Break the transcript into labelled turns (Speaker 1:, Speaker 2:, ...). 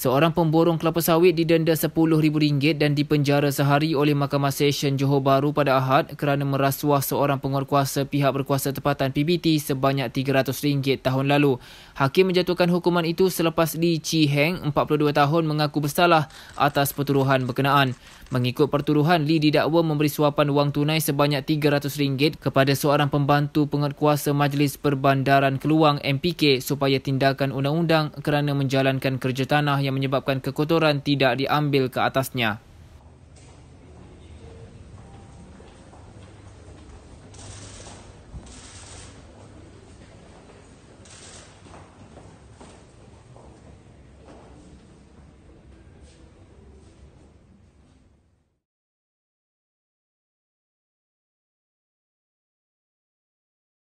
Speaker 1: Seorang pemborong kelapa sawit didenda RM10,000 dan dipenjara sehari oleh Mahkamah Session Johor Bahru pada Ahad kerana merasuah seorang penguatkuasa pihak berkuasa tempatan PBT sebanyak RM300 tahun lalu. Hakim menjatuhkan hukuman itu selepas Lee Chi Heng, 42 tahun, mengaku bersalah atas pertuduhan berkenaan. Mengikut pertuduhan, Lee didakwa memberi suapan wang tunai sebanyak RM300 kepada seorang pembantu penguatkuasa Majlis Perbandaran Keluang MPK supaya tindakan undang-undang kerana menjalankan kerja tanah yang yang menyebabkan kekotoran tidak diambil ke atasnya.